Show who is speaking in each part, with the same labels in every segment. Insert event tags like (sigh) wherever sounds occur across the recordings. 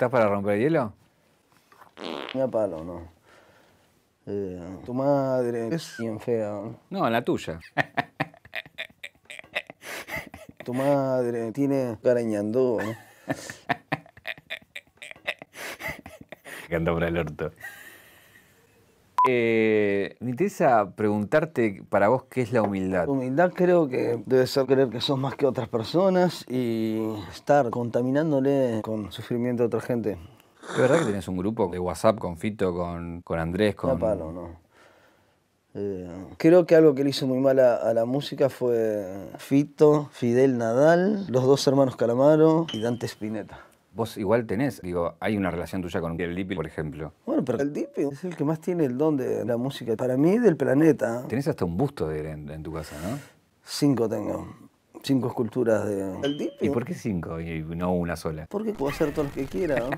Speaker 1: ¿Estás para romper el hielo? Me palo, no. Eh, tu madre es bien fea.
Speaker 2: ¿no? la tuya.
Speaker 1: tu madre tiene cara ñandú, ¿no?
Speaker 2: (laughs) Canta por el orto. Eh,
Speaker 1: me interesa preguntarte para vos qué es la humildad. Humildad creo que debe ser creer que sos más que otras personas y estar contaminándole con sufrimiento a otra gente.
Speaker 2: ¿Es verdad que tenés un grupo de WhatsApp con Fito, con, Andrés, con...? No, palo,
Speaker 1: no. Eh, creo que algo que le hizo muy mal a, la música fue Fito, Fidel Nadal, los dos hermanos Calamaro y Dante Spinetta. Vos igual tenés,
Speaker 2: digo, hay una relación tuya con el Dipi, por ejemplo.
Speaker 1: Bueno, pero el Dipi es el que más tiene el don de la música, para mí, del planeta. Tenés hasta un busto de él en, tu casa, ¿no? Cinco tengo. Cinco esculturas de... ¿El Dipi? ¿Y por qué cinco y no una sola? Porque puedo hacer todo lo que quiera, ¿no?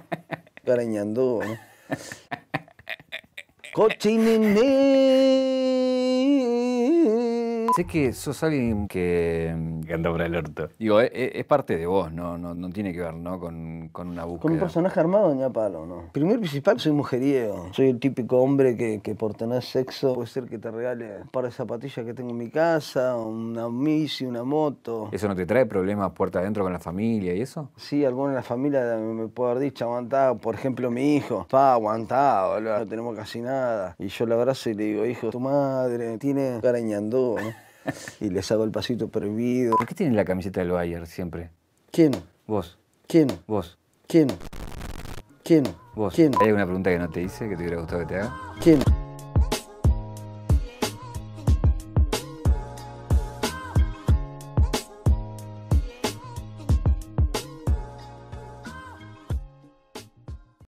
Speaker 1: Carañandú, (laughs) ¿no? Sé que sos alguien que. Mm, que
Speaker 2: anda por el orto. Digo, e, e, es, parte de vos, ¿no? No, tiene que ver, ¿no? Con, con una búsqueda. Con un personaje
Speaker 1: armado, ni palo, ¿no? Primero principal, soy mujeriego. Soy el típico hombre que, por tener sexo puede ser que te regale un par de zapatillas que tengo en mi casa, una misi, una moto.
Speaker 2: ¿Eso no te trae problemas puerta adentro con la familia y eso?
Speaker 1: Sí, alguna de la familia me puede haber dicho, aguantado. por ejemplo, mi hijo. Pa, aguantado. no tenemos casi nada. Y yo lo abrazo y le digo, hijo, tu madre tiene cara ñandú, ¿no? y les hago el pasito prohibido. ¿Por qué tiene la camiseta del Bayern siempre? ¿Quién? Vos. ¿Quién? Vos. ¿Quién? ¿Quién?
Speaker 2: ¿Vos? ¿Quién? ¿Hay alguna pregunta que no te hice que te hubiera gustado que te haga?
Speaker 1: ¿Quién?